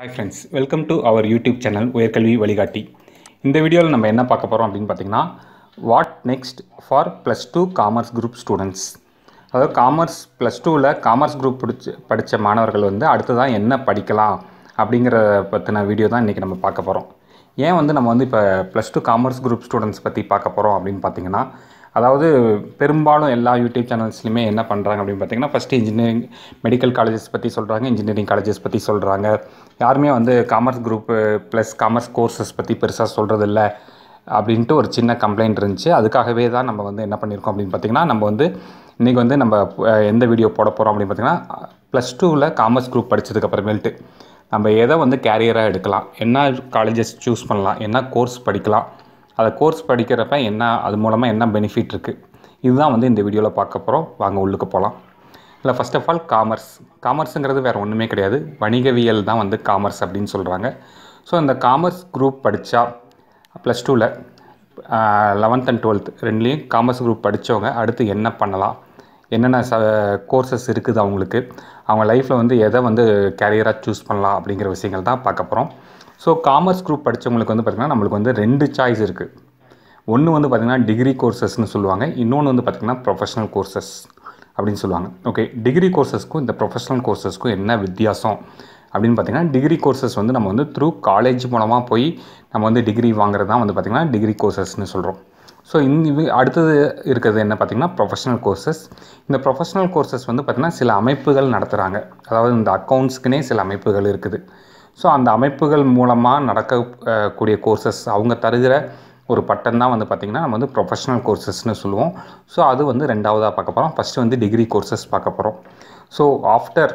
hi friends welcome to our YouTube channel உயர்கல்வி வழிகாட்டி இந்த வீடியோவில் நம்ம என்ன பார்க்க போகிறோம் அப்படின்னு பார்த்தீங்கன்னா what next for plus two commerce group students அதாவது காமர்ஸ் ப்ளஸ் டூவில் காமர்ஸ் குரூப் பிடிச்சி படித்த மாணவர்கள் வந்து அடுத்ததான் என்ன படிக்கலாம் அப்படிங்கிற பற்றின வீடியோ தான் இன்றைக்கி நம்ம பார்க்க போகிறோம் ஏன் வந்து நம்ம வந்து இப்போ plus two commerce group students பற்றி பார்க்க போகிறோம் அப்படின்னு பார்த்தீங்கன்னா அதாவது பெரும்பாலும் எல்லா யூடியூப் சேனல்ஸ்லையுமே என்ன பண்ணுறாங்க அப்படின்னு பார்த்தீங்கன்னா ஃபஸ்ட்டு இன்ஜினியரிங் மெடிக்கல் காலேஜஸ் பற்றி சொல்கிறாங்க இன்ஜினியரிங் காலேஜஸ் பற்றி சொல்கிறாங்க யாருமே வந்து commerce group plus commerce courses பற்றி பெருசாக சொல்கிறதில்ல அப்படின்ட்டு ஒரு சின்ன கம்ப்ளைண்ட் இருந்துச்சு அதுக்காகவே தான் நம்ம வந்து என்ன பண்ணியிருக்கோம் அப்படின்னு பார்த்திங்கன்னா நம்ம வந்து இன்றைக்கி வந்து நம்ம எந்த வீடியோ போட போகிறோம் அப்படின்னு பார்த்திங்கன்னா ப்ளஸ் டூவில் காமர்ஸ் குரூப் படித்ததுக்கப்புறமேல்ட்டு நம்ம எதை வந்து கேரியராக எடுக்கலாம் என்ன காலேஜஸ் சூஸ் பண்ணலாம் என்ன கோர்ஸ் படிக்கலாம் அதை கோர்ஸ் படிக்கிறப்ப என்ன அது மூலமாக என்ன பெனிஃபிட் இருக்குது இதுதான் வந்து இந்த வீடியோவில் பார்க்க போகிறோம் வாங்க உள்ளுக்கு போகலாம் இல்லை ஃபஸ்ட் ஆஃப் ஆல் காமர்ஸ் காமர்ஸுங்கிறது வேறு ஒன்றுமே கிடையாது வணிகவியல் தான் வந்து காமர்ஸ் அப்படின்னு சொல்கிறாங்க ஸோ அந்த காமர்ஸ் குரூப் படித்தா ப்ளஸ் டூவில் லெவன்த் அண்ட் டுவெல்த் ரெண்டுலேயும் காமர்ஸ் குரூப் படித்தவங்க அடுத்து என்ன பண்ணலாம் என்னென்ன ச கோர்சஸ் இருக்குது அவங்களுக்கு அவங்க லைஃப்பில் வந்து எதை வந்து கேரியராக சூஸ் பண்ணலாம் அப்படிங்கிற விஷயங்கள் தான் பார்க்க போகிறோம் ஸோ காமர்ஸ் குரூப் படித்தவங்களுக்கு வந்து பார்த்திங்கன்னா நம்மளுக்கு வந்து ரெண்டு சாய்ஸ் இருக்குது ஒன்று வந்து பார்த்திங்கன்னா டிகிரி கோர்சஸ்ன்னு சொல்லுவாங்க இன்னொன்று வந்து பார்த்திங்கன்னா ப்ரொஃபஷனல் கோர்சஸ் அப்படின்னு சொல்லுவாங்க ஓகே டிகிரி கோர்சஸ்க்கும் இந்த ப்ரொஃபஷனல் கோர்சஸ்க்கும் என்ன வித்தியாசம் அப்படின்னு பார்த்திங்கன்னா டிகிரி கோர்சஸ் வந்து நம்ம வந்து த்ரூ காலேஜ் மூலமாக போய் நம்ம வந்து டிகிரி வாங்குறது தான் வந்து பார்த்திங்கன்னா டிகிரி கோர்சஸ்ன்னு சொல்கிறோம் ஸோ இது அடுத்தது இருக்கிறது என்ன பார்த்திங்கன்னா ப்ரொஃபஷனல் கோர்சஸ் இந்த ப்ரொஃபஷனல் கோர்சஸ் வந்து பார்த்திங்கன்னா சில அமைப்புகள் நடத்துகிறாங்க அதாவது இந்த அக்கௌண்ட்ஸ்க்குனே சில அமைப்புகள் இருக்குது ஸோ அந்த அமைப்புகள் மூலமாக நடக்கக்கூடிய கோர்சஸ் அவங்க தருகிற ஒரு பட்டம் தான் வந்து பார்த்திங்கன்னா நம்ம வந்து ப்ரொஃபஷனல் கோர்சஸ்னு சொல்லுவோம் ஸோ அது வந்து ரெண்டாவதாக பார்க்க போகிறோம் ஃபஸ்ட்டு வந்து டிகிரி கோர்சஸ் பார்க்க போகிறோம் so after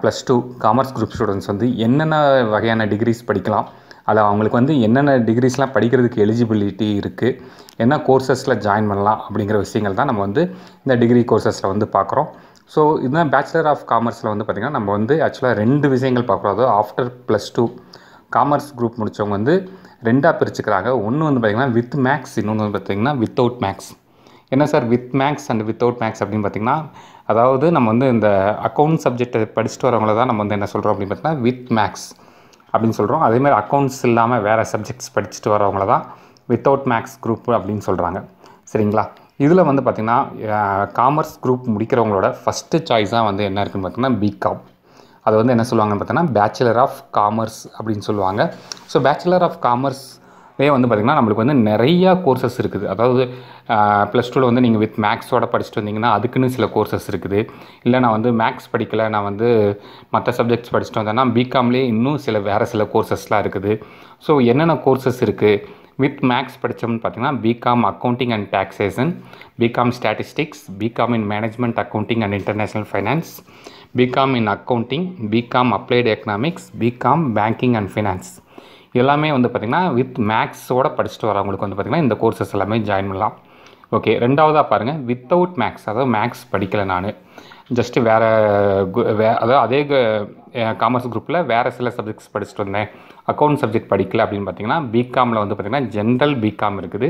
plus two commerce group students வந்து என்னென்ன வகையான டிகிரிஸ் படிக்கலாம் அது அவங்களுக்கு வந்து என்னென்ன டிகிரிஸ்லாம் படிக்கிறதுக்கு எலிஜிபிலிட்டி இருக்குது என்ன கோர்சஸில் ஜாயின் பண்ணலாம் அப்படிங்கிற விஷயங்கள் தான் நம்ம வந்து இந்த டிகிரி கோர்சஸில் வந்து பார்க்குறோம் ஸோ இதுதான் பேச்சுலர் ஆஃப் காமர்ஸில் வந்து பார்த்திங்கன்னா நம்ம வந்து ஆக்சுவலாக ரெண்டு விஷயங்கள் பார்க்குறோம் அதாவது after plus two commerce group முடித்தவங்க வந்து ரெண்டாக பிரிச்சுக்கிறாங்க ஒன்று வந்து பார்த்திங்கன்னா வித் மேக்ஸ் இன்னொன்று வந்து பார்த்திங்கன்னா வித்தவுட் மேக்ஸ் என்ன sir with maths and without maths அப்படின்னு பார்த்திங்கன்னா அதாவது நம்ம வந்து இந்த அக்கௌண்ட் சப்ஜெக்ட்டை படிச்சுட்டு வரவங்கள தான் நம்ம வந்து என்ன சொல்கிறோம் அப்படின்னு பார்த்தீங்கன்னா வித் மேக்ஸ் அப்படின்னு சொல்கிறோம் அதேமாதிரி அக்கௌண்ட்ஸ் இல்லாமல் வேறு சப்ஜெக்ட்ஸ் படிச்சுட்டு வரவங்கள தான் வித்தவுட் மேக்ஸ் குரூப் அப்படின்னு சொல்கிறாங்க சரிங்களா இதில் வந்து பார்த்திங்கன்னா காமர்ஸ் குரூப் முடிக்கிறவங்களோட ஃபஸ்ட்டு சாய்ஸாக வந்து என்ன இருக்குதுன்னு பார்த்தீங்கன்னா பிகாம் அது வந்து என்ன சொல்லுவாங்கன்னு பார்த்தோன்னா பேச்சுலர் ஆஃப் காமர்ஸ் அப்படின்னு சொல்லுவாங்க ஸோ பேச்சுலர் ஆஃப் காமர்ஸ் வந்து பார்த்திங்கன்னா நம்மளுக்கு வந்து நிறையா கோர்சஸ் இருக்குது அதாவது ப்ளஸ் டூவில் வந்து நீங்கள் வித் மேக்ஸோட படிச்சுட்டு வந்தீங்கன்னா அதுக்குன்னு சில கோர்சஸ் இருக்குது இல்லை நான் வந்து மேக்ஸ் படிக்கலை நான் வந்து மற்ற சப்ஜெக்ட்ஸ் படிச்சுட்டு வந்தேன்னா பிகாம்லேயே இன்னும் சில வேறு சில கோர்சஸ்லாம் இருக்குது ஸோ என்னென்ன கோர்சஸ் இருக்குது வித் மேக்ஸ் படித்தோம்னு பார்த்தீங்கன்னா BCom accounting and taxation BCom statistics BCom in management accounting and international finance BCom in accounting BCom applied economics BCom banking and finance எல்லாமே வந்து பார்த்திங்கன்னா வித் மேக்ஸோடு படிச்சுட்டு வரவங்களுக்கு வந்து பார்த்திங்கன்னா இந்த கோர்சஸ் எல்லாமே ஜாயின் பண்ணலாம் ஓகே ரெண்டாவதாக பாருங்கள் வித்தவுட் மேக்ஸ் அதாவது மேக்ஸ் படிக்கலை நான் ஜஸ்ட்டு வேறு வே அதாவது அதே காமர்ஸ் குரூப்பில் வேறு சில சப்ஜெக்ட்ஸ் படிச்சுட்டு வந்தேன் அக்கௌண்ட் சப்ஜெக்ட் படிக்கல அப்படின்னு பார்த்தீங்கன்னா பிகாமில் வந்து பார்த்திங்கன்னா ஜென்ரல் பிகாம் இருக்குது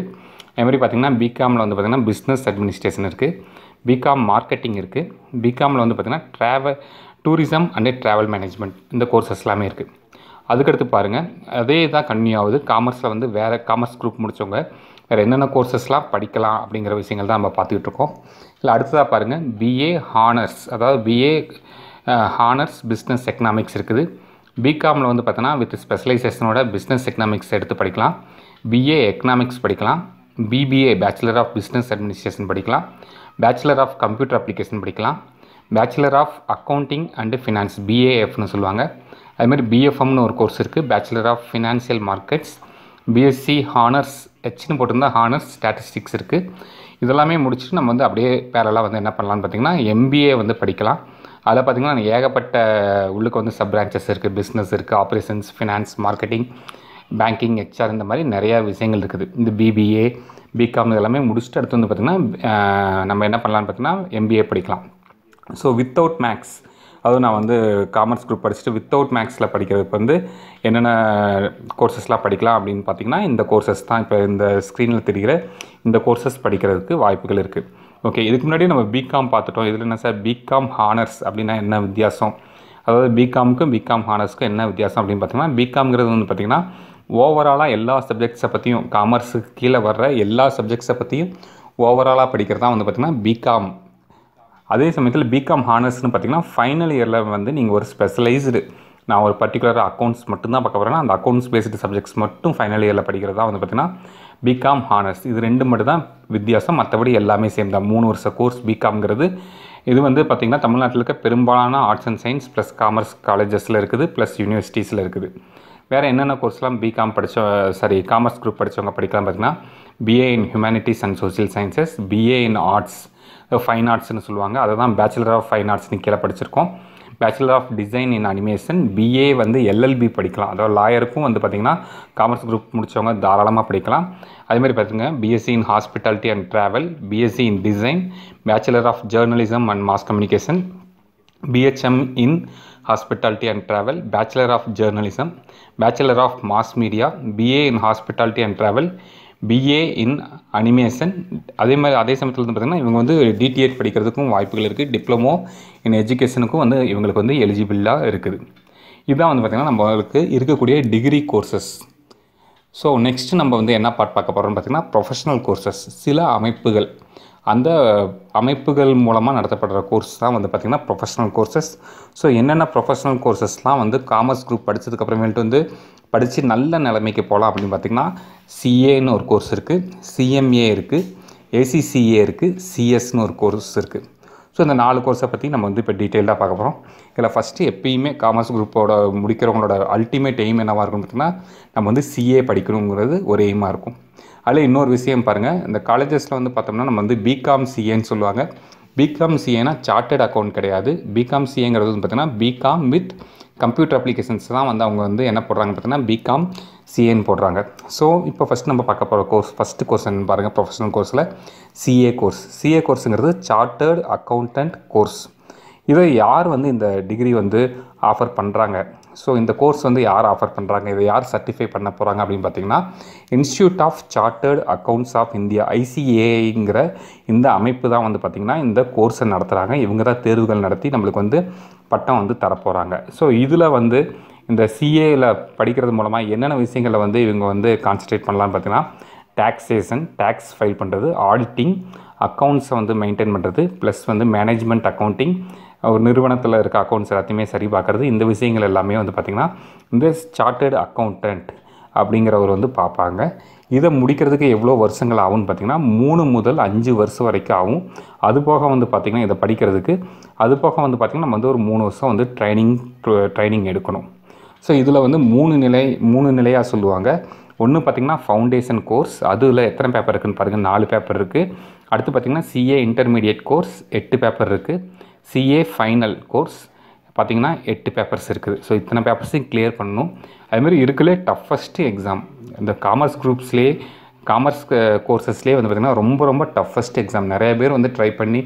அதே மாதிரி பார்த்திங்கன்னா பிகாமில் வந்து பார்த்திங்கன்னா பிஸ்னஸ் அட்மினிஸ்ட்ரேஷன் இருக்குது பிகாம் மார்க்கெட்டிங் இருக்குது பிகாமில் வந்து பார்த்திங்கன்னா travel tourism and travel management இந்த கோர்சஸ் எல்லாமே இருக்குது அதுக்கடுத்து பாருங்கள் அதே தான் கன்டினியூ ஆகுது காமர்ஸில் வந்து வேறு காமர்ஸ் குரூப் முடித்தவங்க வேறு என்னென்ன கோர்சஸ்லாம் படிக்கலாம் அப்படிங்கிற விஷயங்கள் தான் நம்ம பார்த்துக்கிட்டு இருக்கோம் இல்லை அடுத்ததாக பாருங்கள் பிஏ ஹானர்ஸ் அதாவது பிஏ ஹானர்ஸ் பிஸ்னஸ் எக்கனாமிக்ஸ் இருக்குது பிகாமில் வந்து பார்த்தோன்னா வித் ஸ்பெஷலைசேஷனோட பிஸ்னஸ் எக்கனாமிக்ஸ் எடுத்து படிக்கலாம் பிஏ எக்கனாமிக்ஸ் படிக்கலாம் BBA bachelor of business administration படிக்கலாம் பேச்சுலர் ஆஃப் கம்ப்யூட்டர் அப்ளிகேஷன் படிக்கலாம் bachelor of accounting and finance பிஏஎஃப்னு சொல்லுவாங்க அதுமாதிரி பிஎஃப்எம்னு ஒரு கோர்ஸ் இருக்குது bachelor of financial markets BSc honours ஹெச்னு போட்டிருந்தா ஹானர்ஸ் ஸ்டாட்டிஸ்டிக்ஸ் இருக்குது இதெல்லாமே முடிச்சுட்டு நம்ம வந்து அப்படியே பேரலாக வந்து என்ன பண்ணலான்னு பார்த்திங்கன்னா எம்பிஏ வந்து படிக்கலாம் அதில் பார்த்திங்கன்னா ஏகப்பட்ட உள்ளுக்கு வந்து சப் பிரான்ச்சஸ் இருக்குது பிஸ்னஸ் இருக்குது operations finance marketing banking HR இந்த மாதிரி நிறையா விஷயங்கள் இருக்குது இந்த பிபிஏ பிகாம் இதெல்லாமே முடிச்சுட்டு அடுத்து வந்து பார்த்திங்கன்னா நம்ம என்ன பண்ணலான்னு பார்த்திங்கன்னா எம்பிஏ படிக்கலாம் ஸோ வித்தவுட் மேக்ஸ் அதுவும் நான் வந்து காமர்ஸ் குரூப் படிச்சுட்டு வித்தவுட் மேக்ஸில் படிக்கிறதுக்கு வந்து என்னென்ன கோர்சஸ்லாம் படிக்கலாம் அப்படின்னு பார்த்திங்கன்னா இந்த கோர்சஸ் தான் இப்போ இந்த ஸ்க்ரீனில் தெரிகிற இந்த கோர்சஸ் படிக்கிறதுக்கு வாய்ப்புகள் இருக்குது ஓகே இதுக்கு முன்னாடி நம்ம பிகாம் பார்த்துட்டோம் இதில் என்ன சார் பிகாம் ஹானர்ஸ் அப்படின்னா என்ன வித்தியாசம் அதாவது பிகாமுக்கும் பிகாம் ஹானர்ஸ்க்கும் என்ன வித்தியாசம் அப்படின்னு பார்த்திங்கன்னா பிகாம்ங்கிறது வந்து பார்த்திங்கன்னா ஓவராலாக எல்லா சப்ஜெக்ட்ஸை பற்றியும் காமர்ஸுக்கு கீழே வர்ற எல்லா சப்ஜெக்ட்ஸை பற்றியும் ஓவராலாக படிக்கிறது தான் வந்து பார்த்திங்கன்னா பிகாம் அதே சமயத்தில் பிகாம் ஹானர்ஸ்னு பார்த்திங்கன்னா ஃபைனல் இயரில் வந்து நீங்கள் ஒரு ஸ்பெஷலைஸ்டு நான் ஒரு பர்டிகுலர் அக்கௌண்ட்ஸ் மட்டும்தான் பார்க்க போகிறேன் அந்த அக்கௌண்ட்ஸ் பேஸ்டு சப்ஜெக்ட்ஸ் மட்டும் ஃபைனல் இயரில் படிக்கிறதா வந்து பார்த்திங்கன்னா பிகாம் ஹானர்ஸ் இது ரெண்டு மட்டும் தான் வித்தியாசம் மற்றபடி எல்லாமே சேம் தான் மூணு வருஷ கோர்ஸ் பிகாம்ங்கிறது இது வந்து பார்த்திங்கன்னா தமிழ்நாட்டில் இருக்க பெரும்பாலான arts and science plus commerce காலேஜஸில் இருக்குது ப்ளஸ் யூனிவர்சிட்டிஸில் இருக்குது வேறு என்னென்ன கோர்ஸ்லாம் பிகாம் படித்த சாரி காமர்ஸ் குரூப் படித்தவங்க படிக்கலாம் பார்த்திங்கன்னா BA in humanities and social sciences BA in arts fine ஆர்ட்ஸ்னு சொல்லுவாங்க அதை தான் பேச்சுலர் ஆஃப் ஃபைன் ஆர்ட்ஸ்னு கீழே படிச்சிருக்கோம் bachelor of design in animation BA வந்து எல்எல்பி படிக்கலாம் அதாவது லாயருக்கும் வந்து பார்த்திங்கன்னா காமர்ஸ் குரூப் முடித்தவங்க தாராளமாக படிக்கலாம் அதேமாதிரி பார்த்துங்க BSc in hospitality and travel BSc in design bachelor of journalism and mass communication BHM in hospitality and travel bachelor of journalism bachelor of mass media BA in hospitality and travel BA in animation அதே மாதிரி அதே சமயத்தில் வந்து பார்த்திங்கன்னா இவங்க வந்து DTEd படிக்கிறதுக்கும் வாய்ப்புகள் இருக்குது டிப்ளமோ இன் எஜுகேஷனுக்கும் வந்து இவங்களுக்கு வந்து எலிஜிபிளாக இருக்குது இதுதான் வந்து பார்த்திங்கன்னா நம்மளுக்கு இருக்கக்கூடிய டிகிரி கோர்சஸ் ஸோ நெக்ஸ்ட்டு நம்ம வந்து என்ன பார்ட் பார்க்க போகிறோம்னு பார்த்திங்கன்னா ப்ரொஃபஷனல் கோர்சஸ் சில அமைப்புகள் அந்த அமைப்புகள் மூலமாக நடத்தப்படுற கோர்ஸ் தான் வந்து பார்த்திங்கன்னா ப்ரொஃபஷனல் கோர்சஸ் ஸோ என்னென்ன ப்ரொஃபஷனல் கோர்சஸ்லாம் வந்து காமர்ஸ் குரூப் படித்ததுக்கப்புறமேட்டு வந்து படித்து நல்ல நிலைமைக்கு போகலாம் அப்படின்னு பார்த்திங்கன்னா சிஏன்னு ஒரு கோர்ஸ் இருக்குது சிஎம்ஏ இருக்குது ஏசிசிஏ இருக்குது சிஎஸ்னு ஒரு கோர்ஸ் இருக்குது ஸோ இந்த நாலு கோர்ஸை பற்றி நம்ம வந்து இப்போ டீட்டெயிலாக பார்க்க போகிறோம் இதில் ஃபஸ்ட்டு எப்பயுமே காமர்ஸ் குரூப்போட முடிக்கிறவங்களோட அல்டிமேட் எய்ம் என்னவாக இருக்கும்னு பார்த்திங்கன்னா நம்ம வந்து சிஏ படிக்கணுங்கிறது ஒரு எய்மாக இருக்கும் அதில் இன்னொரு விஷயம் பாருங்கள் இந்த காலேஜஸில் வந்து பார்த்தோம்னா நம்ம வந்து பிகாம் சிஏன்னு சொல்லுவாங்க பிகாம் சிஏனா சார்ட்டர்ட் அக்கௌண்ட் கிடையாது பிகாம் சிஏங்கிறது வந்து பார்த்தீங்கன்னா பிகாம் வித் கம்ப்யூட்டர் அப்ளிகேஷன்ஸ் தான் வந்து அவங்க வந்து என்ன போடுறாங்க பார்த்தீங்கன்னா பிகாம் சிஏன்னு போடுறாங்க ஸோ இப்போ ஃபஸ்ட் நம்ம பார்க்க போகிற கோர்ஸ் ஃபஸ்ட்டு கோர்ஸ் என்ன பாருங்கள் ப்ரொஃபஷனல் கோர்ஸில் சிஏ கோர்ஸ் சிஏ கோர்ஸுங்கிறது சார்ட்டர்டு அக்கௌண்டன்ட் கோர்ஸ் இதை யார் வந்து இந்த டிகிரி வந்து ஆஃபர் பண்ணுறாங்க ஸோ இந்த கோர்ஸ் வந்து யார் ஆஃபர் பண்ணுறாங்க இதை யார் சர்டிஃபை பண்ண போகிறாங்க அப்படின்னு பார்த்தீங்கன்னா institute of chartered accounts of India ஐசிஏங்கிற இந்த அமைப்பு தான் வந்து பார்த்திங்கன்னா இந்த கோர்ஸை நடத்துகிறாங்க இவங்க தான் தேர்வுகள் நடத்தி நம்மளுக்கு வந்து பட்டம் வந்து தரப்போகிறாங்க ஸோ இதில் வந்து இந்த சிஏயில் படிக்கிறது மூலமாக என்னென்ன விஷயங்களை வந்து இவங்க வந்து கான்சன்ட்ரேட் பண்ணலான்னு பார்த்தீங்கன்னா டேக்ஸேஷன் டேக்ஸ் ஃபைல் பண்ணுறது ஆடிட்டிங் அக்கௌண்ட்ஸை வந்து மெயின்டைன் பண்ணுறது ப்ளஸ் வந்து மேனேஜ்மெண்ட் அக்கௌண்டிங் ஒரு நிறுவனத்தில் இருக்க அக்கௌண்ட்ஸ் எல்லாத்தையுமே சரி பார்க்குறது இந்த விஷயங்கள் எல்லாமே வந்து பார்த்திங்கன்னா இந்த சார்ட்டர்டு அக்கௌண்டன்ட் அப்படிங்கிறவர் வந்து பார்ப்பாங்க இதை முடிக்கிறதுக்கு எவ்வளோ வருஷங்கள் ஆகும்னு பார்த்திங்கன்னா மூணு முதல் அஞ்சு வருஷம் வரைக்கும் ஆகும் அது போக வந்து பார்த்திங்கன்னா இதை படிக்கிறதுக்கு அது போக வந்து பார்த்திங்கன்னா நம்ம வந்து ஒரு மூணு வருஷம் வந்து ட்ரைனிங் ட்ரைனிங் எடுக்கணும் ஸோ இதில் வந்து மூணு நிலை மூணு நிலையாக சொல்லுவாங்க ஒன்று பார்த்திங்கன்னா ஃபவுண்டேஷன் கோர்ஸ் அதில் எத்தனை பேப்பர் இருக்குதுன்னு பாருங்கள் நாலு பேப்பர் இருக்குது அடுத்து பார்த்திங்கன்னா சிஏ இன்டர்மீடியட் கோர்ஸ் எட்டு பேப்பர் இருக்குது சிஏ ஃபைனல் கோர்ஸ் பார்த்திங்கன்னா எட்டு பேப்பர்ஸ் இருக்குது ஸோ இத்தனை பேப்பர்ஸையும் கிளியர் பண்ணணும் அதுமாரி இருக்குல்லே டஃபஸ்ட்டு எக்ஸாம் இந்த காமர்ஸ் குரூப்ஸ்லேயே காமர்ஸ் கோர்சஸ்லேயே வந்து பார்த்திங்கன்னா ரொம்ப ரொம்ப டஃபஸ்ட் எக்ஸாம் நிறைய பேர் வந்து ட்ரை பண்ணி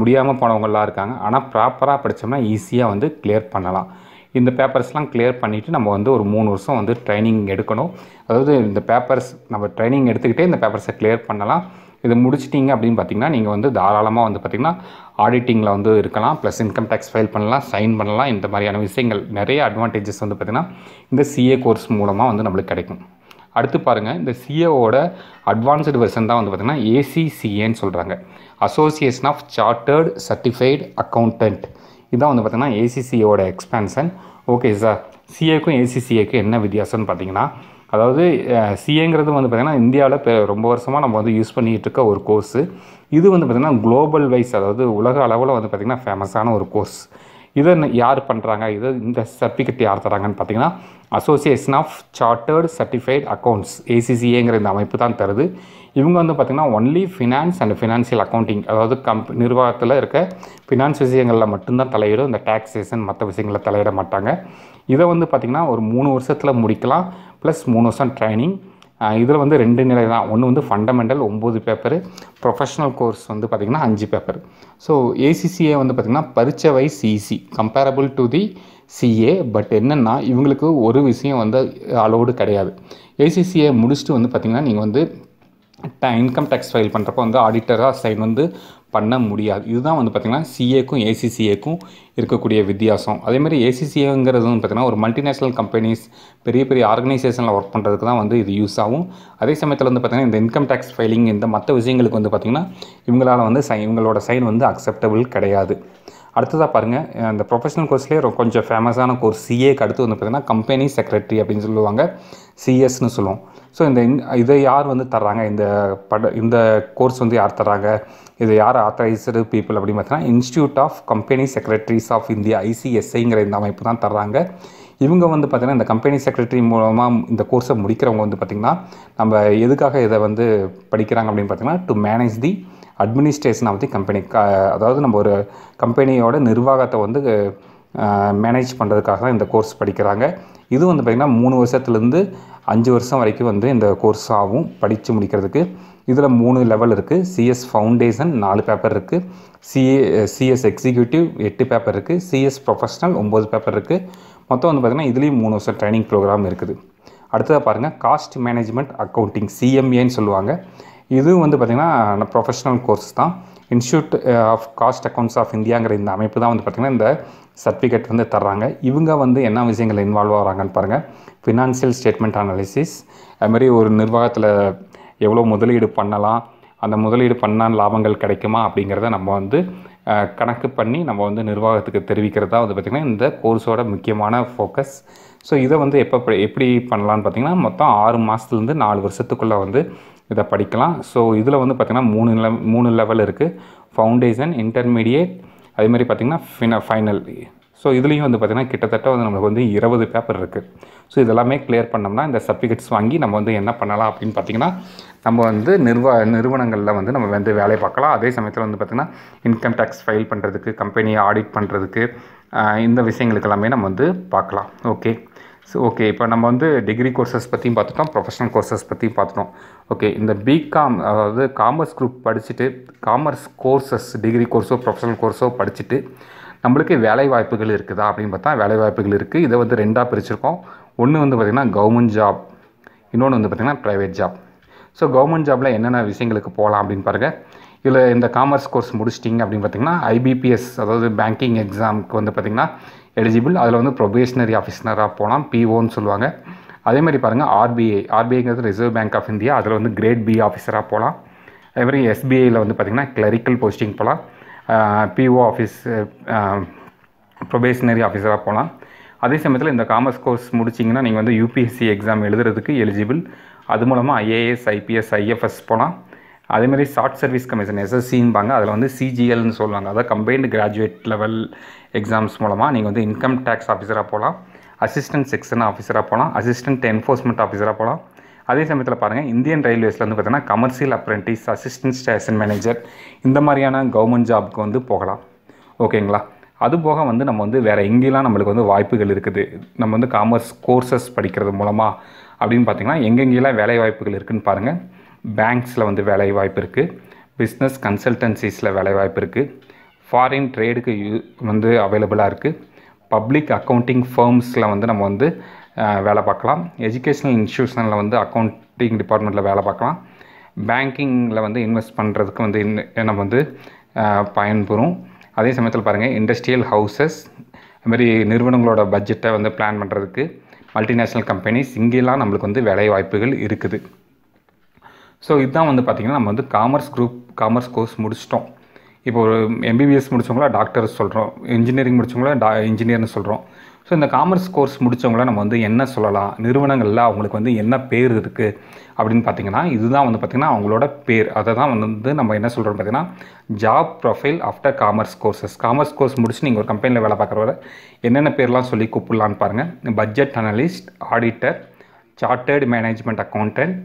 முடியாமல் போனவங்களாம் இருக்காங்க ஆனால் ப்ராப்பராக படித்தோம்னா ஈஸியாக வந்து கிளியர் பண்ணலாம் இந்த பேப்பர்ஸ்லாம் கிளியர் பண்ணிவிட்டு நம்ம வந்து ஒரு மூணு வருஷம் வந்து ட்ரைனிங் எடுக்கணும் அதாவது இந்த பேப்பர்ஸ் நம்ம ட்ரைனிங் எடுத்துக்கிட்டே இந்த பேப்பர்ஸை கிளியர் பண்ணலாம் இதை முடிச்சிட்டிங்க அப்படின்னு பார்த்தீங்கன்னா நீங்கள் வந்து தாராளமாக வந்து பார்த்திங்கன்னா ஆடிட்டிங்கில் வந்து இருக்கலாம் ப்ளஸ் இன்கம் டேக்ஸ் ஃபைல் பண்ணலாம் சைன் பண்ணலாம் இந்த மாதிரியான விஷயங்கள் நிறைய அட்வான்டேஜஸ் வந்து பார்த்திங்கன்னா இந்த சிஏ கோர்ஸ் மூலமாக வந்து நம்மளுக்கு கிடைக்கும் அடுத்து பாருங்கள் இந்த சிஏவோட அட்வான்ஸ்டு வெர்ஷன் தான் வந்து பார்த்திங்கன்னா ஏசிசிஏன்னு சொல்கிறாங்க association of chartered certified accountant இதான் வந்து பார்த்திங்கன்னா ஏசிசிஏவோட எக்ஸ்பேன்ஷன் ஓகே சார் சிஏக்கும் ஏசிசிஏக்கும் என்ன வித்தியாசம்னு பார்த்தீங்கன்னா அதாவது சிஏங்கிறது வந்து பார்த்திங்கன்னா இந்தியாவில் ரொம்ப வருஷமாக நம்ம வந்து யூஸ் பண்ணிகிட்டு இருக்க ஒரு கோர்ஸு இது வந்து பார்த்திங்கன்னா குளோபல் வைஸ் அதாவது உலக அளவில் வந்து பார்த்திங்கன்னா ஃபேமஸான ஒரு கோர்ஸ் இதை யார் பண்ணுறாங்க இதை இந்த சர்டிஃபிகேட் யார் தராங்கன்னு பார்த்தீங்கன்னா association of chartered certified accounts ஏசிசிஏங்கிற இந்த அமைப்பு தான் தருது இவங்க வந்து பார்த்திங்கன்னா only finance and financial accounting அதாவது கம்ப் நிர்வாகத்தில் இருக்க ஃபினான்ஸ் விஷயங்களில் மட்டும்தான் தலையிடும் இந்த டேக்ஸேஷன் மற்ற விஷயங்களில் தலையிட மாட்டாங்க இதை வந்து பார்த்திங்கன்னா ஒரு மூணு வருஷத்தில் முடிக்கலாம் ப்ளஸ் மூணு வருஷம் ட்ரைனிங் இதில் வந்து ரெண்டு நிலை தான் ஒன்று வந்து ஃபண்டமெண்டல் ஒம்பது பேப்பர் ப்ரொஃபஷனல் கோர்ஸ் வந்து பார்த்திங்கன்னா அஞ்சு பேப்பர் ஸோ ஏசிசிஏ வந்து பார்த்திங்கன்னா பரிச்சை wise easy comparable e to the CA but என்னென்னா இவங்களுக்கு ஒரு விஷயம் வந்து அலோடு கிடையாது ஏசிசிஏ முடிச்சுட்டு வந்து பார்த்திங்கன்னா நீங்கள் வந்து இன்கம் டேக்ஸ் ஃபைல் பண்ணுறப்போ வந்து ஆடிட்டராக சைன் வந்து பண்ண முடியாது இதுதான் வந்து பார்த்திங்கன்னா சிஏக்கும் ஏசிசிஏக்கும் இருக்கக்கூடிய வித்தியாசம் அதேமாதிரி ஏசிசிஏங்கிறது வந்து பார்த்திங்கன்னா ஒரு மல்டிநேஷ்னல் கம்பெனிஸ் பெரிய பெரிய ஆர்கனைசேஷனில் ஒர்க் பண்ணுறதுக்கு தான் வந்து இது யூஸ் ஆகும் அதே சமயத்தில் வந்து பார்த்திங்கன்னா இந்த இன்கம் டேக்ஸ் ஃபைலிங் இந்த மற்ற விஷயங்களுக்கு வந்து பார்த்திங்கன்னா இவங்களால் வந்து சை இவங்களோட சைன் வந்து அக்செப்டபிள் கிடையாது அடுத்ததாக பாருங்கள் அந்த ப்ரொஃபஷனல் கோர்ஸ்லேயே கொஞ்சம் ஃபேமஸான கோர்ஸ் சிஏக்கு அடுத்து வந்து பார்த்திங்கன்னா கம்பெனி செக்ரட்டரி அப்படின்னு சொல்லுவாங்க சிஎஸ்னு சொல்லுவோம் ஸோ இந்த இதை யார் வந்து தர்றாங்க இந்த பட இந்த கோர்ஸ் வந்து யார் தர்றாங்க இது யார் ஆத்தரைஸ்டு பீப்புள் அப்படின்னு பார்த்தீங்கன்னா institute of company secretaries of India ஐசிஎஸ்ஐங்கிற இந்த அமைப்பு தான் தர்றாங்க இவங்க வந்து பார்த்திங்கன்னா இந்த கம்பெனி செக்ரட்டரி மூலமாக இந்த கோர்ஸை முடிக்கிறவங்க வந்து பார்த்திங்கன்னா நம்ம எதுக்காக இதை வந்து படிக்கிறாங்க அப்படின்னு பார்த்திங்கன்னா to manage the administration of the company அதாவது நம்ம ஒரு கம்பெனியோட நிர்வாகத்தை வந்து மேனேஜ் பண்ணுறதுக்காக தான் இந்த கோர்ஸ் படிக்கிறாங்க இது வந்து பார்த்திங்கன்னா மூணு வருஷத்துலேருந்து அஞ்சு வருஷம் வரைக்கும் வந்து இந்த கோர்ஸ் ஆகும் படித்து முடிக்கிறதுக்கு இதில் மூணு லெவல் இருக்குது சிஎஸ் ஃபவுண்டேஷன் நாலு பேப்பர் இருக்குது சிஏ சிஎஸ் எக்ஸிக்யூட்டிவ் எட்டு பேப்பர் இருக்குது சிஎஸ் ப்ரொஃபஷனல் ஒம்பது பேப்பர் இருக்குது மொத்தம் வந்து பார்த்திங்கன்னா இதுலேயும் மூணு வருஷம் ட்ரைனிங் ப்ரோக்ராம் இருக்குது அடுத்ததாக பாருங்கள் காஸ்ட் மேனேஜ்மெண்ட் அக்கௌண்டிங் சிஎம்ஏன்னு சொல்லுவாங்க இதுவும் வந்து பார்த்திங்கன்னா ப்ரொஃபஷனல் கோர்ஸ் தான் institute of cost accounts of இந்தியாங்கிற இந்த அமைப்பு தான் வந்து பார்த்திங்கன்னா இந்த சர்டிஃபிகேட் வந்து தர்றாங்க இவங்க வந்து என்ன விஷயங்கள் இன்வால்வ் ஆகிறாங்கன்னு பாருங்கள் ஃபினான்ஷியல் ஸ்டேட்மெண்ட் அனாலிசிஸ் அதுமாரி ஒரு நிர்வாகத்தில் எவ்வளோ முதலீடு பண்ணலாம் அந்த முதலீடு பண்ணால் லாபங்கள் கிடைக்குமா அப்படிங்கிறத நம்ம வந்து கணக்கு பண்ணி நம்ம வந்து நிர்வாகத்துக்கு தெரிவிக்கிறதா வந்து பார்த்திங்கன்னா இந்த கோர்ஸோட முக்கியமான ஃபோக்கஸ் ஸோ இதை வந்து எப்போ எப்படி பண்ணலான்னு பார்த்திங்கன்னா மொத்தம் ஆறு மாதத்துலேருந்து நாலு வருஷத்துக்குள்ளே வந்து இதை படிக்கலாம் ஸோ இதில் வந்து பார்த்திங்கன்னா மூணு மூணு லெவல் இருக்குது ஃபவுண்டேஷன் இன்டர்மீடியேட் அதேமாதிரி பார்த்திங்கன்னா ஃபின ஃபைனல் ஸோ இதுலேயும் வந்து பார்த்திங்கன்னா கிட்டத்தட்ட வந்து நம்மளுக்கு வந்து இருபது பேப்பர் இருக்குது ஸோ இதெல்லாமே கிளியர் பண்ணோம்னா இந்த சர்டிஃபிகேட்ஸ் வாங்கி நம்ம வந்து என்ன பண்ணலாம் அப்படின்னு பார்த்திங்கன்னா நம்ம வந்து நிறுவ நிறுவனங்களில் வந்து நம்ம வந்து வேலையை பார்க்கலாம் அதே சமயத்தில் வந்து பார்த்திங்கன்னா இன்கம் டேக்ஸ் ஃபைல் பண்ணுறதுக்கு கம்பெனியை ஆடிட் பண்ணுறதுக்கு இந்த விஷயங்களுக்கு எல்லாமே நம்ம வந்து பார்க்கலாம் ஓகே ஸோ ஓகே இப்போ நம்ம வந்து டிகிரி கோர்சஸ் பற்றியும் பார்த்துட்டோம் ப்ரொஃபஷனல் கோர்சஸ் பற்றியும் பார்த்துட்டோம் ஓகே இந்த பிகாம் அதாவது காமர்ஸ் குரூப் படிச்சுட்டு காமர்ஸ் கோர்சஸ் டிகிரி கோர்ஸோ ப்ரொஃபஷனல் கோர்ஸோ படிச்சுட்டு நம்மளுக்கு வேலை வாய்ப்புகள் இருக்குதா அப்படின்னு பார்த்தா வேலை வாய்ப்புகள் இருக்குது இதை வந்து ரெண்டாக பிரிச்சிருக்கோம் ஒன்று வந்து பார்த்திங்கன்னா கவர்மெண்ட் ஜாப் இன்னொன்று வந்து பார்த்திங்கன்னா ப்ரைவேட் ஜாப் ஸோ கவர்மெண்ட் ஜாபில் என்னென்ன விஷயங்களுக்கு போகலாம் அப்படின்னு பாருங்கள் இல்லை இந்த காமர்ஸ் கோர்ஸ் முடிச்சிட்டிங்க அப்படின்னு பார்த்தீங்கன்னா ஐபிபிஎஸ் அதாவது பேங்கிங் எக்ஸாமுக்கு வந்து பார்த்திங்கன்னா எலிஜிபிள் அதில் வந்து ப்ரொபேஷனரி ஆஃபீஸராக போகலாம் பிஓன்னு சொல்லுவாங்க அதே மாதிரி பாருங்கள் ஆர்பிஐ ஆர்பிஐங்கிறது ரிசர்வ் பேங்க் ஆஃப் இந்தியா அதில் வந்து கிரேட் பி ஆஃபீஸராக போகலாம் அதேமாதிரி எஸ்பிஐயில் வந்து பார்த்திங்கன்னா கிளரிக்கல் போஸ்டிங் போகலாம் பிஓ ஆஃபீஸ் ப்ரொபேஷனரி ஆஃபீஸராக போகலாம் அதே சமயத்தில் இந்த காமர்ஸ் கோர்ஸ் முடிச்சிங்கன்னா நீங்கள் வந்து யூபிஎஸ்சி எக்ஸாம் எழுதுறதுக்கு எலிஜிபிள் அது மூலமாக ஐஏஎஸ் ஐபிஎஸ் ஐஎஃப்எஸ் போகலாம் அதேமாதிரி ஷார்ட் சர்வீஸ் கமிஷன் எஸ்எஸ்சின்பாங்க அதில் வந்து சிஜிஎல்னு சொல்லுவாங்க அதாவது கம்பைன்டு கிராஜுவேட் லெவல் எக்ஸாம்ஸ் மூலமாக நீங்கள் வந்து இன்கம் டேக்ஸ் ஆஃபீஸராக போகலாம் அசிஸ்டன்ட் செக்ஷன் ஆஃபீஸராக போகலாம் அசிஸ்டன்ட் என்ஃபோர்ஸ்மெண்ட் ஆஃபீஸராக போகலாம் அதே சமயத்தில் பாருங்கள் இந்தியன் ரயில்வேஸில் வந்து பார்த்தீங்கன்னா commercial apprentice assistant station manager இந்த மாதிரியான கவர்மெண்ட் ஜாப்க்கு வந்து போகலாம் ஓகேங்களா அது போக வந்து நம்ம வந்து வேறு எங்கெல்லாம் நம்மளுக்கு வந்து வாய்ப்புகள் இருக்குது நம்ம வந்து காமர்ஸ் கோர்சஸ் படிக்கிறது மூலமாக அப்படின்னு பார்த்திங்கன்னா எங்கெங்கெல்லாம் வேலை வாய்ப்புகள் இருக்குதுன்னு பாருங்கள் பேங்க்ஸில் வந்து வேலை வாய்ப்பு இருக்குது பிஸ்னஸ் கன்சல்டன்சிஸில் வேலை வாய்ப்பு இருக்குது ஃபாரின் ட்ரேடுக்கு யூ வந்து அவைலபிளாக இருக்குது பப்ளிக் அக்கௌண்டிங் ஃபேர்ம்ஸில் வந்து நம்ம வந்து வேலை பார்க்கலாம் எஜுகேஷ்னல் இன்ஸ்டியூஷனில் வந்து அக்கௌண்டிங் டிபார்ட்மெண்ட்டில் வேலை பார்க்கலாம் பேங்கிங்கில் வந்து இன்வெஸ்ட் பண்ணுறதுக்கு வந்து நம்ம வந்து பயன்பெறும் அதே சமயத்தில் பாருங்கள் இண்டஸ்ட்ரியல் ஹவுசஸ் அதுமாரி நிறுவனங்களோட பட்ஜெட்டை வந்து பிளான் பண்ணுறதுக்கு மல்டிநேஷ்னல் கம்பெனிஸ் இங்கெல்லாம் நம்மளுக்கு வந்து வேலை வாய்ப்புகள் இருக்குது ஸோ இதுதான் வந்து பார்த்திங்கன்னா நம்ம வந்து காமர்ஸ் குரூப் காமர்ஸ் கோர்ஸ் முடிச்சிட்டோம் இப்போ ஒரு எம்பிபிஎஸ் முடித்தவங்களா டாக்டர் சொல்கிறோம் இன்ஜினியரிங் முடித்தவங்களா டா இன்ஜினியர்னு சொல்கிறோம் ஸோ இந்த காமர்ஸ் கோர்ஸ் முடித்தவங்கள நம்ம வந்து என்ன சொல்லலாம் நிறுவனங்களில் அவங்களுக்கு வந்து என்ன பேர் இருக்குது அப்படின்னு பார்த்தீங்கன்னா இதுதான் வந்து பார்த்திங்கன்னா அவங்களோட பேர் அதை தான் வந்து நம்ம என்ன சொல்கிறோம் பார்த்திங்கன்னா job profile after commerce courses commerce course முடிச்சு நீங்கள் ஒரு கம்பெனியில் வேலை பார்க்குற வர என்னென்ன பேர்லாம் சொல்லி கூப்பிடலான்னு பாருங்கள் budget analyst auditor chartered management accountant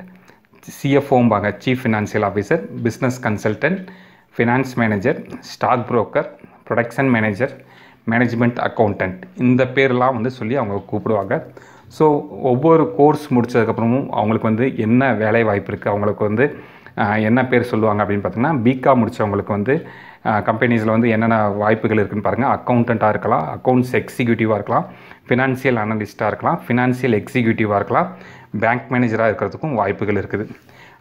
சிஎஃப்ஓம்பாங்க chief financial officer business consultant finance manager stock broker production manager management accountant இந்த பேர்லாம் வந்து சொல்லி அவங்க கூப்பிடுவாங்க ஸோ ஒவ்வொரு கோர்ஸ் முடித்ததுக்கப்புறமும் அவங்களுக்கு வந்து என்ன வேலை வாய்ப்பு இருக்குது அவங்களுக்கு வந்து என்ன பேர் சொல்லுவாங்க அப்படின்னு பார்த்தீங்கன்னா பிகா முடித்தவங்களுக்கு வந்து கம்பெனிஸில் வந்து என்னென்ன வாய்ப்புகள் இருக்குதுன்னு பாருங்கள் அக்கௌண்டண்ட்டாக இருக்கலாம் அக்கௌண்ட்ஸ் எக்ஸிக்யூட்டிவாக இருக்கலாம் ஃபினான்ஷியல் அனலிஸ்ட்டாக இருக்கலாம் ஃபினான்ஷியல் எக்ஸிக்யூட்டிவாக இருக்கலாம் பேங்க் மேனேஜராக இருக்கிறதுக்கும் வாய்ப்புகள் இருக்குது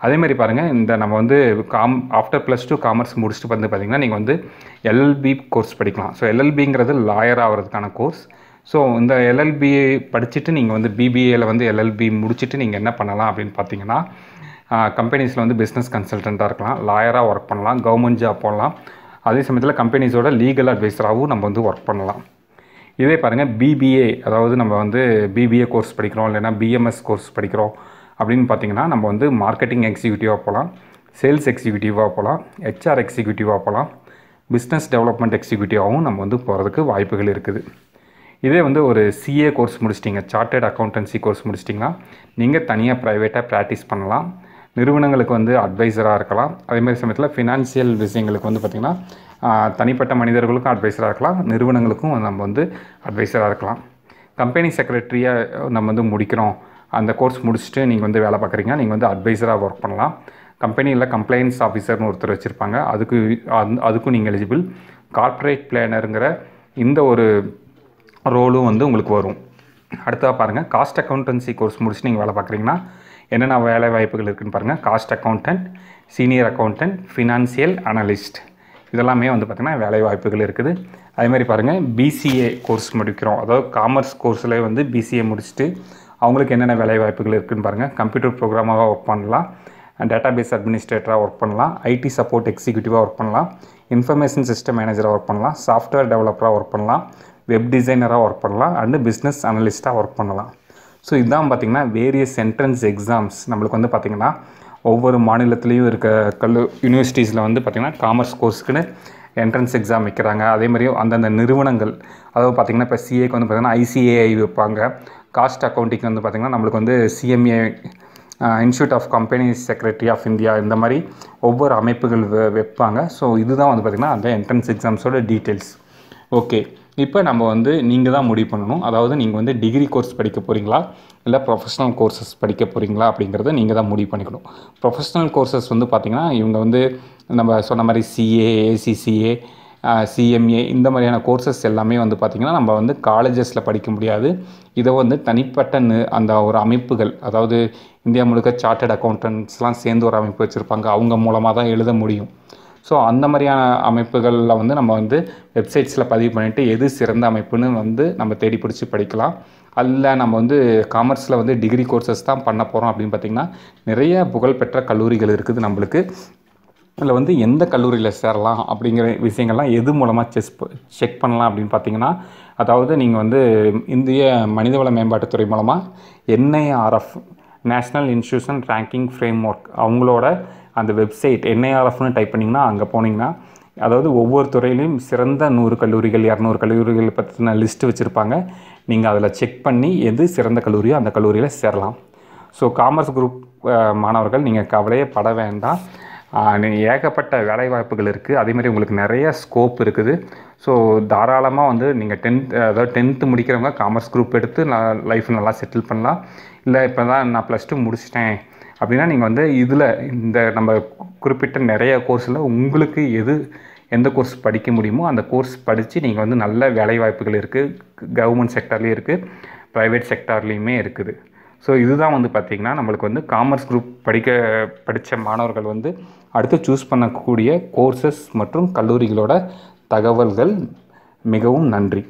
அதேமாதிரி பாருங்கள் இந்த நம்ம வந்து com after plus two commerce முடிச்சுட்டு வந்து பார்த்திங்கன்னா நீங்கள் வந்து எல்எல்பி கோர்ஸ் படிக்கலாம் ஸோ எல்எல்பிங்கிறது லாயர் ஆகிறதுக்கான கோர்ஸ் ஸோ இந்த எல்எல்பி படிச்சுட்டு நீங்கள் வந்து பிபிஏல வந்து எல்எல்பி முடிச்சுட்டு நீங்கள் என்ன பண்ணலாம் அப்படின்னு பார்த்தீங்கன்னா கம்பெனிஸில் வந்து பிஸ்னஸ் கன்சல்டண்ட்டாக இருக்கலாம் லாயராக ஒர்க் பண்ணலாம் கவர்மெண்ட் ஜாப் போடலாம் அதே சமயத்தில் கம்பெனிஸோட லீகல் அட்வைஸராகவும் நம்ம வந்து ஒர்க் பண்ணலாம் இதே பாருங்கள் பிபிஏ அதாவது நம்ம வந்து பிபிஏ கோர்ஸ் படிக்கிறோம் இல்லைன்னா பிஎம்எஸ் கோர்ஸ் படிக்கிறோம் அப்படின்னு பார்த்தீங்கன்னா நம்ம வந்து மார்க்கெட்டிங் எக்ஸிக்யூட்டிவாக போகலாம் சேல்ஸ் எக்ஸிக்யூட்டிவாக போகலாம் ஹெச்ஆர் எக்ஸிக்யூட்டிவாக போகலாம் பிஸ்னஸ் டெவலப்மெண்ட் எக்ஸிக்யூட்டிவாகவும் நம்ம வந்து போகிறதுக்கு வாய்ப்புகள் இருக்குது இதே வந்து ஒரு சிஏ கோர்ஸ் முடிச்சிட்டிங்க சார்ட்டர்ட் அக்கௌண்டன்சி கோர்ஸ் முடிச்சிட்டிங்கன்னா நீங்கள் தனியாக ப்ரைவேட்டாக ப்ராக்டிஸ் பண்ணலாம் நிறுவனங்களுக்கு வந்து அட்வைசராக இருக்கலாம் அதேமாதிரி சமயத்தில் ஃபினான்சியல் விஷயங்களுக்கு வந்து பார்த்திங்கன்னா தனிப்பட்ட மனிதர்களுக்கும் அட்வைஸராக இருக்கலாம் நிறுவனங்களுக்கும் நம்ம வந்து அட்வைஸராக இருக்கலாம் கம்பெனி செக்ரட்டரியாக நம்ம வந்து முடிக்கிறோம் அந்த கோர்ஸ் முடிச்சுட்டு நீங்கள் வந்து வேலை பார்க்குறீங்க நீங்கள் வந்து அட்வைஸராக ஒர்க் பண்ணலாம் கம்பெனியில் கம்ப்ளைண்ட்ஸ் ஆஃபீஸர்னு ஒருத்தர் வச்சுருப்பாங்க அதுக்கு அதுக்கும் நீங்கள் எலிஜிபிள் கார்ப்பரேட் பிளானருங்கிற இந்த ஒரு ரோலும் வந்து உங்களுக்கு வரும் அடுத்ததாக பாருங்கள் காஸ்ட் அக்கௌண்டன்சி கோர்ஸ் முடிச்சு நீங்கள் வேலை பார்க்குறீங்கன்னா என்னென்ன வேலை வாய்ப்புகள் இருக்குதுன்னு பாருங்கள் cost accountant senior accountant financial analyst இதெல்லாமே வந்து பார்த்திங்கன்னா வேலை வாய்ப்புகள் இருக்குது அதேமாதிரி பாருங்கள் பிசிஏ கோர்ஸ் முடிக்கிறோம் அதாவது காமர்ஸ் கோர்ஸில் வந்து பிசிஏ முடிச்சுட்டு அவங்களுக்கு என்னென்ன வேலை வாய்ப்புகள் இருக்குதுன்னு பாருங்கள் கம்ப்யூட்டர் ப்ரோக்ராமாக ஒர்க் பண்ணலாம் டேட்டா பேஸ் அட்மினிஸ்ட்ரேட்டராக ஒர்க் பண்ணலாம் ஐடி சப்போர்ட் எக்ஸிக்யூட்டிவாக ஒர்க் பண்ணலாம் இன்ஃபர்மேஷன் சிஸ்டம் மேனேஜராக ஒர்க் பண்ணலாம் சாஃப்ட்வேர் டெவலப்பராக ஒர்க் பண்ணலாம் வெப் டிசைனராக ஒர்க் பண்ணலாம் அண்டு பிஸ்னஸ் அனலிஸ்ட்டாக ஒர்க் பண்ணலாம் ஸோ இதுதான் பார்த்திங்கன்னா வேரியஸ் என்ட்ரன்ஸ் எக்ஸாம்ஸ் நம்மளுக்கு வந்து பார்த்திங்கன்னா ஒவ்வொரு மாநிலத்துலேயும் இருக்க கல்லு யூனிவர்சிட்டிஸில் வந்து பார்த்திங்கன்னா காமர்ஸ் கோர்ஸுக்குன்னு என்ட்ரன்ஸ் எக்ஸாம் வைக்கிறாங்க அதே மாதிரியும் அந்தந்த நிறுவனங்கள் அதாவது பார்த்திங்கன்னா இப்போ சிஏக்கு வந்து பார்த்திங்கன்னா ஐசிஏஐ வைப்பாங்க காஸ்ட் அக்கௌண்டிங் வந்து பார்த்திங்கன்னா நம்மளுக்கு வந்து CMA institute of company secretary of India இந்த மாதிரி ஒவ்வொரு அமைப்புகள் வைப்பாங்க ஸோ இதுதான் வந்து பார்த்திங்கன்னா அந்த என்ட்ரன்ஸ் எக்ஸாம்ஸோட டீட்டெயில்ஸ் ஓகே இப்போ நம்ம வந்து நீங்கள் தான் முடிவு பண்ணணும் அதாவது நீங்கள் வந்து டிகிரி கோர்ஸ் படிக்க போகிறீங்களா இல்லை ப்ரொஃபஷ்னல் கோர்சஸ் படிக்க போகிறீங்களா அப்படிங்கிறத நீங்கள் தான் முடிவு பண்ணிக்கணும் ப்ரொஃபஷ்னல் கோர்சஸ் வந்து பார்த்திங்கன்னா இவங்க வந்து நம்ம சொன்ன மாதிரி சிஏ ஏசிசிஏ சிஎம்ஏ இந்த மாதிரியான கோர்சஸ் எல்லாமே வந்து பார்த்திங்கன்னா நம்ம வந்து காலேஜஸில் படிக்க முடியாது இதை வந்து தனிப்பட்ட அந்த ஒரு அமைப்புகள் அதாவது இந்தியா முழுக்க சார்ட்டர்ட் அக்கௌண்டன்ட்ஸ்லாம் சேர்ந்து ஒரு அமைப்பு வச்சுருப்பாங்க அவங்க மூலமாக தான் எழுத முடியும் ஸோ அந்த மாதிரியான அமைப்புகளில் வந்து நம்ம வந்து வெப்சைட்ஸில் பதிவு பண்ணிவிட்டு எது சிறந்த அமைப்புன்னு வந்து நம்ம தேடி பிடிச்சி படிக்கலாம் அதில் நம்ம வந்து காமர்ஸில் வந்து டிகிரி கோர்சஸ் தான் பண்ண போகிறோம் அப்படின்னு பார்த்திங்கன்னா நிறைய புகழ்பெற்ற கல்லூரிகள் இருக்குது நம்மளுக்கு அதில் வந்து எந்த கல்லூரியில் சேரலாம் அப்படிங்கிற விஷயங்கள்லாம் எது மூலமாக செஸ் செக் பண்ணலாம் அப்படின்னு பார்த்தீங்கன்னா அதாவது நீங்கள் வந்து இந்திய மனிதவள மேம்பாட்டுத்துறை மூலமாக NIRF national institution ranking framework அவங்களோட அந்த வெப்சைட் என்ஐஆர்எஃப்னு டைப் பண்ணிங்கன்னா அங்கே போனீங்கன்னா அதாவது ஒவ்வொரு துறையிலையும் சிறந்த நூறு கல்லூரிகள் இரநூறு கல்லூரிகள் பற்றின லிஸ்ட்டு வச்சுருப்பாங்க நீங்கள் அதில் செக் பண்ணி எது சிறந்த கல்லூரியோ அந்த கல்லூரியில் சேரலாம் ஸோ காமர்ஸ் குரூப் மாணவர்கள் நீங்கள் கவலையே பட வேண்டாம் ஏகப்பட்ட வேலைவாய்ப்புகள் இருக்குது அதேமாதிரி உங்களுக்கு நிறைய ஸ்கோப் இருக்குது ஸோ தாராளமாக வந்து நீங்கள் டென்த் அதாவது டென்த்து முடிக்கிறவங்க காமர்ஸ் குரூப் எடுத்து நான் லைஃப் நல்லா செட்டில் பண்ணலாம் இல்லை இப்போ தான் நான் ப்ளஸ் டூ முடிச்சிட்டேன் அப்படின்னா நீங்கள் வந்து இதில் இந்த நம்ம குறிப்பிட்ட நிறைய கோர்ஸில் உங்களுக்கு எது எந்த கோர்ஸ் படிக்க முடியுமோ அந்த கோர்ஸ் படித்து நீங்கள் வந்து நல்ல வேலைவாய்ப்புகள் இருக்குது கவர்மெண்ட் செக்டர்லேயும் இருக்குது ப்ரைவேட் செக்டார்லேயுமே இருக்குது ஸோ இதுதான் வந்து பார்த்திங்கன்னா நம்மளுக்கு வந்து காமர்ஸ் குரூப் படிக்க படித்த மாணவர்கள் வந்து அடுத்து சூஸ் பண்ணக்கூடிய கோர்சஸ் மற்றும் கல்லூரிகளோட தகவல்கள் மிகவும் நன்றி